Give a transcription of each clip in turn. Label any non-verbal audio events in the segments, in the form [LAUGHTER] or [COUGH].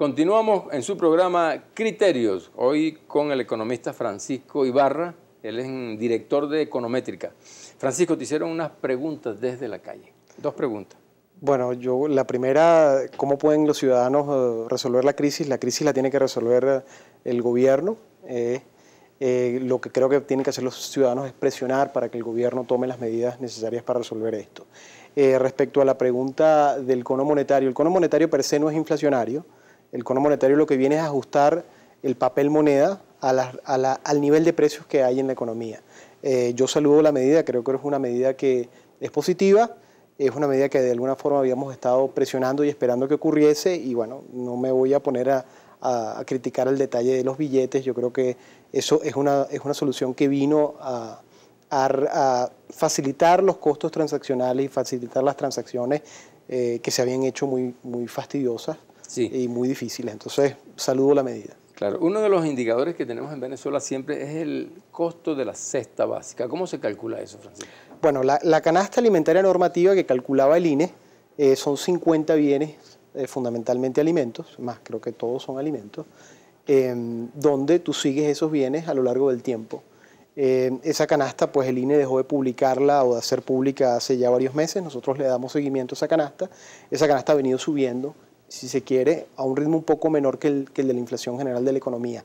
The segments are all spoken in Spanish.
Continuamos en su programa Criterios, hoy con el economista Francisco Ibarra, él es director de Econométrica. Francisco, te hicieron unas preguntas desde la calle, dos preguntas. Bueno, yo la primera, ¿cómo pueden los ciudadanos eh, resolver la crisis? La crisis la tiene que resolver eh, el gobierno. Eh, lo que creo que tienen que hacer los ciudadanos es presionar para que el gobierno tome las medidas necesarias para resolver esto. respecto a la pregunta del cono monetario, el cono monetario per se no es inflacionario, el cono monetario lo que viene es ajustar el papel moneda al nivel de precios que hay en la economía. Eh, yo saludo la medida, creo que es una medida que es positiva, es una medida que de alguna forma habíamos estado presionando y esperando que ocurriese y bueno, no me voy a poner a, criticar el detalle de los billetes, yo creo que eso es una, es una solución que vino a, facilitar los costos transaccionales y facilitar las transacciones eh, que se habían hecho muy, muy fastidiosas sí. y muy difíciles. Entonces, saludo la medida. Claro, uno de los indicadores que tenemos en Venezuela siempre es el costo de la cesta básica. ¿Cómo se calcula eso, Francisco? Bueno, la, canasta alimentaria normativa que calculaba el INE eh, son 50 bienes, eh, fundamentalmente alimentos, más creo que todos son alimentos, em, donde tú sigues esos bienes a lo largo del tiempo. Em, esa canasta, pues el INE dejó de publicarla o de hacer pública hace ya varios meses. Nosotros le damos seguimiento a esa canasta. Esa canasta ha venido subiendo si se quiere, a un ritmo un poco menor que el, que el de la inflación general de la economía.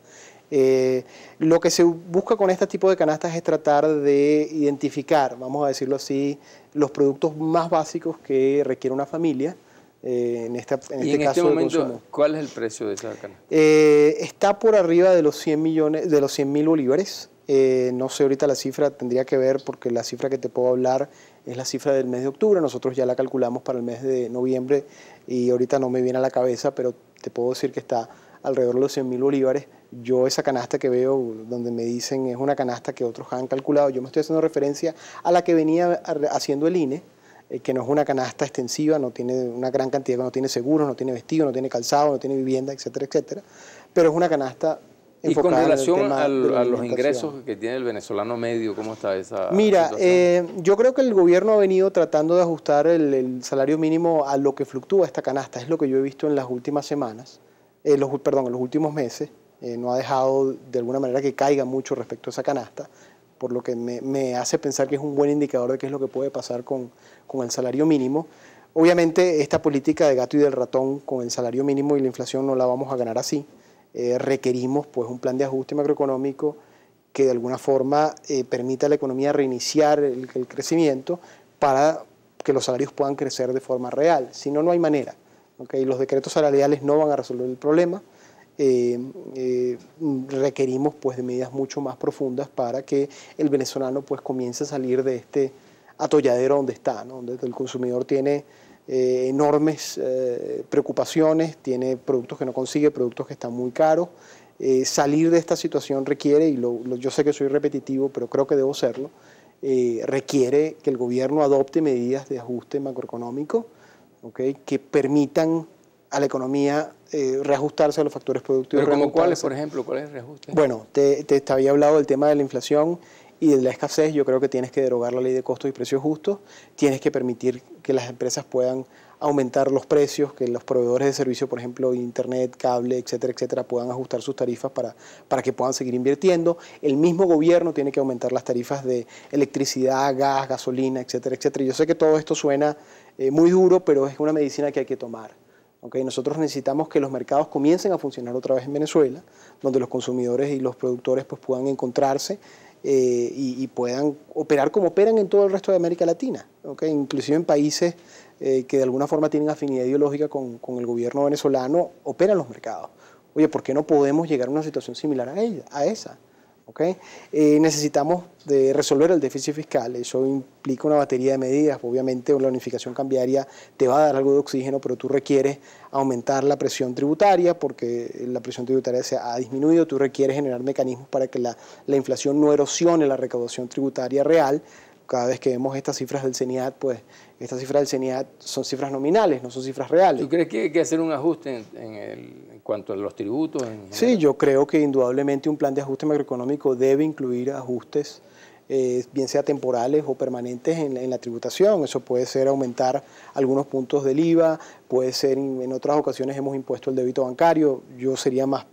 Eh, lo que se busca con este tipo de canastas es tratar de identificar, vamos a decirlo así, los productos más básicos que requiere una familia. Eh, en, esta, este, este caso ¿cuál es el precio de esa canasta? Eh, está por arriba de los 100 millones, de los 100 mil bolívares. Eh, no sé ahorita la cifra, tendría que ver porque la cifra que te puedo hablar es la cifra del mes de octubre. Nosotros ya la calculamos para el mes de noviembre y ahorita no me viene a la cabeza, pero te puedo decir que está alrededor de los 100 mil bolívares. Yo esa canasta que veo donde me dicen es una canasta que otros han calculado, yo me estoy haciendo referencia a la que venía haciendo el INE, eh, que no es una canasta extensiva, no tiene una gran cantidad, no tiene seguros, no tiene vestido, no tiene calzado, no tiene vivienda, etcétera, etcétera, pero es una canasta y con relación a los ingresos que tiene el venezolano medio, ¿cómo está esa Mira, eh, yo creo que el gobierno ha venido tratando de ajustar el, salario mínimo a lo que fluctúa esta canasta, es lo que yo he visto en las últimas semanas, eh, los, perdón, en los últimos meses, eh, no ha dejado de alguna manera que caiga mucho respecto a esa canasta, por lo que me, me hace pensar que es un buen indicador de qué es lo que puede pasar con, con el salario mínimo. Obviamente esta política de gato y del ratón con el salario mínimo y la inflación no la vamos a ganar así. Eh, requerimos pues, un plan de ajuste macroeconómico que de alguna forma eh, permita a la economía reiniciar el, crecimiento para que los salarios puedan crecer de forma real. Si no, no hay manera. ¿okay? Los decretos salariales no van a resolver el problema. Eh, requerimos pues, de medidas mucho más profundas para que el venezolano pues, comience a salir de este atolladero donde está, donde el consumidor tiene eh, enormes eh, preocupaciones, tiene productos que no consigue, productos que están muy caros. Eh, salir de esta situación requiere, y lo, yo sé que soy repetitivo, pero creo que debo serlo, requiere que el gobierno adopte medidas de ajuste macroeconómico okay, que permitan a la economía reajustarse a los factores productivos. ¿Pero como cuáles, por ejemplo? Bueno, te, te, había hablado del tema de la inflación y de la escasez yo creo que tienes que derogar la ley de costos y precios justos, tienes que permitir que las empresas puedan aumentar los precios, que los proveedores de servicios, por ejemplo, internet, cable, etcétera, etcétera, puedan ajustar sus tarifas para, para que puedan seguir invirtiendo. El mismo gobierno tiene que aumentar las tarifas de electricidad, gas, gasolina, etcétera, etcétera. Yo sé que todo esto suena eh, muy duro, pero es una medicina que hay que tomar. Okay, nosotros necesitamos que los mercados comiencen a funcionar otra vez en Venezuela, donde los consumidores y los productores pues, puedan encontrarse eh, y, puedan operar como operan en todo el resto de América Latina, ¿okay? inclusive en países eh, que de alguna forma tienen afinidad ideológica con, el gobierno venezolano, operan los mercados. Oye, ¿por qué no podemos llegar a una situación similar a, ella, a esa? ¿okay? necesitamos de resolver el déficit fiscal, eso implica una batería de medidas, obviamente la unificación cambiaria te va a dar algo de oxígeno, pero tú requieres aumentar la presión tributaria porque la presión tributaria se ha disminuido, tú requieres generar mecanismos para que la, inflación no erosione la recaudación tributaria real, cada vez que vemos estas cifras del CENIAT, pues estas cifras del CENIAT son cifras nominales, no son cifras reales. ¿Tú crees que hay que hacer un ajuste en el, cuanto a los tributos? sí, yo creo que indudablemente un plan de ajuste macroeconómico debe incluir ajustes. Eh, bien sea temporales o permanentes en, la tributación. Eso puede ser aumentar algunos puntos del IVA, puede ser en, otras ocasiones hemos impuesto el débito bancario. Yo sería más,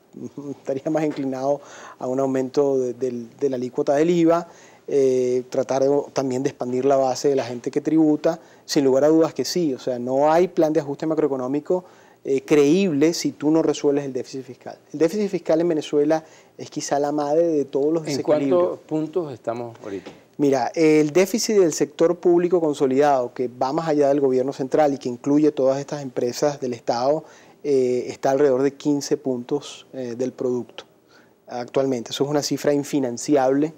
[LAUGHS] estaría más inclinado a un aumento de, la alícuota del IVA. Eh, tratar también de expandir la base de la gente que tributa, sin lugar a dudas que sí, o sea, no hay plan de ajuste macroeconómico eh, creíble si tú no resuelves el déficit fiscal. El déficit fiscal en Venezuela es quizá la madre de todos los desequilibrios. ¿En cuántos puntos estamos ahorita? Mira, el déficit del sector público consolidado, que va más allá del gobierno central y que incluye todas estas empresas del Estado, eh, está alrededor de 15 puntos eh, del producto actualmente. Eso es una cifra infinanciable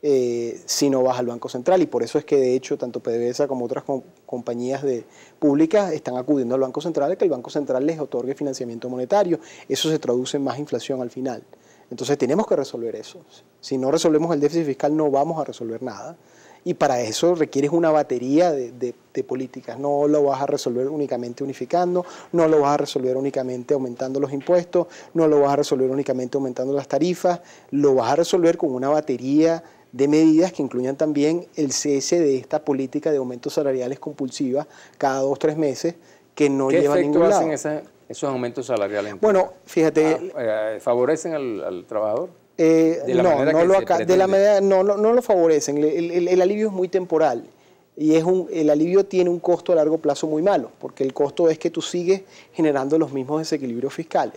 eh, si no vas al Banco Central. Y por eso es que, de hecho, tanto PDVSA como otras compañías de, públicas están acudiendo al Banco Central, que el Banco Central les otorgue financiamiento monetario. Eso se traduce en más inflación al final. Entonces tenemos que resolver eso. Si no resolvemos el déficit fiscal no vamos a resolver nada. Y para eso requieres una batería de políticas. No lo vas a resolver únicamente unificando, no lo vas a resolver únicamente aumentando los impuestos, no lo vas a resolver únicamente aumentando las tarifas, lo vas a resolver con una batería de medidas que incluyan también el cese de esta política de aumentos salariales compulsivas cada dos o tres meses que no lleva a ningún esos aumentos salariales? Bueno, fíjate... Ah, eh, ¿Favorecen al, trabajador? Eh, no, no lo, de la no, lo favorecen. El, alivio es muy temporal y es un, el alivio tiene un costo a largo plazo muy malo, porque el costo es que tú sigues generando los mismos desequilibrios fiscales.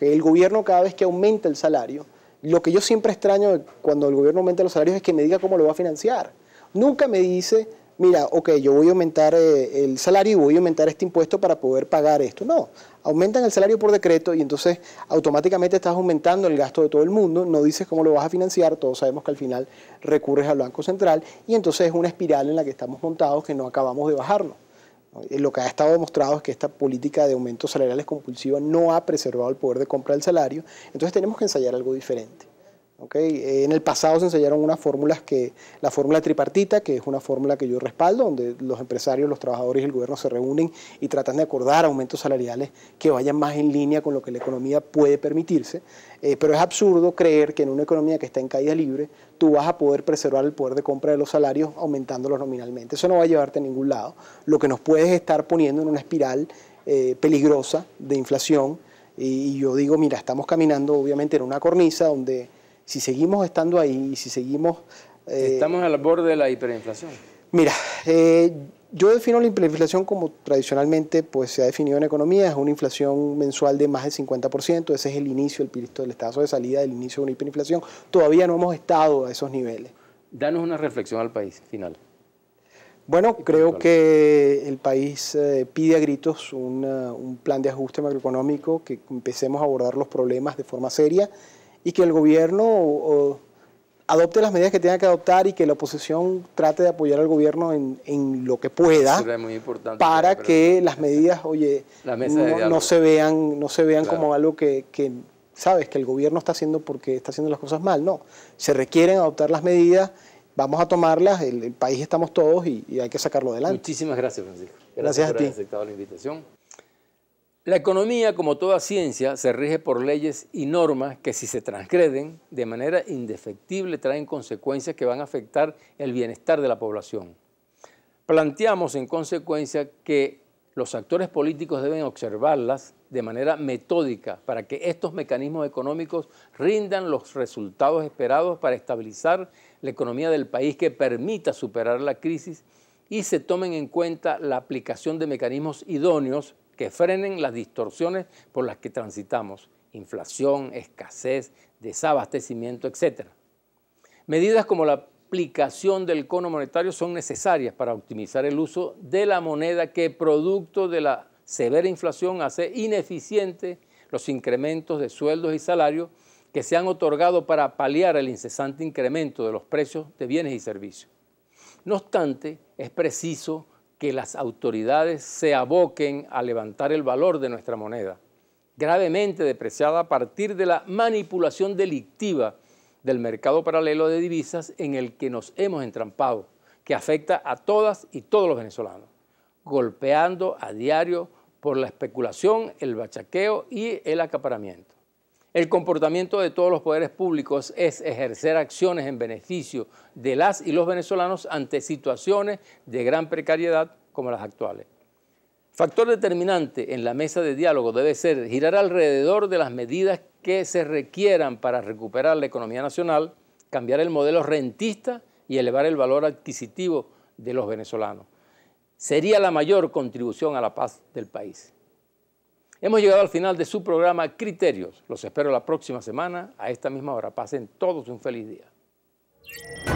El gobierno cada vez que aumenta el salario, lo que yo siempre extraño cuando el gobierno aumenta los salarios es que me diga cómo lo va a financiar. Nunca me dice, mira, ok, yo voy a aumentar eh, el salario y voy a aumentar este impuesto para poder pagar esto. No, aumentan el salario por decreto y entonces automáticamente estás aumentando el gasto de todo el mundo, no dices cómo lo vas a financiar, todos sabemos que al final recurres al Banco Central y entonces es una espiral en la que estamos montados que no acabamos de bajarnos. Eh, lo que ha estado demostrado es que esta política de aumentos salariales compulsiva no ha preservado el poder de compra del salario, entonces tenemos que ensayar algo diferente. Eh, en el pasado se enseñaron unas fórmulas que, la fórmula tripartita, que es una fórmula que yo respaldo, donde los empresarios, los trabajadores y el gobierno se reúnen y tratan de acordar aumentos salariales que vayan más en línea con lo que la economía puede permitirse. Eh, pero es absurdo creer que en una economía que está en caída libre, tú vas a poder preservar el poder de compra de los salarios aumentándolos nominalmente. Eso no va a llevarte a ningún lado. Lo que nos puedes estar poniendo en una espiral eh, peligrosa de inflación. y yo digo, mira, estamos caminando obviamente en una cornisa donde si seguimos estando ahí si seguimos... Eh, Estamos al borde de la hiperinflación. Mira, eh, yo defino la hiperinflación como tradicionalmente pues, se ha definido en economía, es una inflación mensual de más del 50%, ese es el inicio, el piristo del estazo de salida, del inicio de una hiperinflación. Todavía no hemos estado a esos niveles. Danos una reflexión al país final. Bueno, creo que el país eh, pide a gritos un plan de ajuste macroeconómico, que empecemos a abordar los problemas de forma seria y que el gobierno adopte las medidas que tenga que adoptar y que la oposición trate de apoyar al gobierno en, lo que pueda muy para que las medidas, oye, no, se vean, no se vean como algo que, sabes, que el gobierno está haciendo porque está haciendo las cosas mal. No, se requieren adoptar las medidas, vamos a tomarlas, el, país estamos todos y, hay que sacarlo adelante. Muchísimas gracias, Francisco. Gracias, gracias a ti. Haber aceptado la invitación. La economía, como toda ciencia, se rige por leyes y normas que si se transgreden de manera indefectible traen consecuencias que van a afectar el bienestar de la población. Planteamos en consecuencia que los actores políticos deben observarlas de manera metódica para que estos mecanismos económicos rindan los resultados esperados para estabilizar la economía del país que permita superar la crisis y se tomen en cuenta la aplicación de mecanismos idóneos que frenen las distorsiones por las que transitamos, inflación, escasez, desabastecimiento, etc. Medidas como la aplicación del cono monetario son necesarias para optimizar el uso de la moneda que producto de la severa inflación hace ineficiente los incrementos de sueldos y salarios que se han otorgado para paliar el incesante incremento de los precios de bienes y servicios. No obstante, es preciso que las autoridades se aboquen a levantar el valor de nuestra moneda, gravemente depreciada a partir de la manipulación delictiva del mercado paralelo de divisas en el que nos hemos entrampado, que afecta a todas y todos los venezolanos, golpeando a diario por la especulación, el bachaqueo y el acaparamiento. El comportamiento de todos los poderes públicos es ejercer acciones en beneficio de las y los venezolanos ante situaciones de gran precariedad como las actuales. Factor determinante en la mesa de diálogo debe ser girar alrededor de las medidas que se requieran para recuperar la economía nacional, cambiar el modelo rentista y elevar el valor adquisitivo de los venezolanos. Sería la mayor contribución a la paz del país. Hemos llegado al final de su programa Criterios. Los espero la próxima semana a esta misma hora. Pasen todos un feliz día.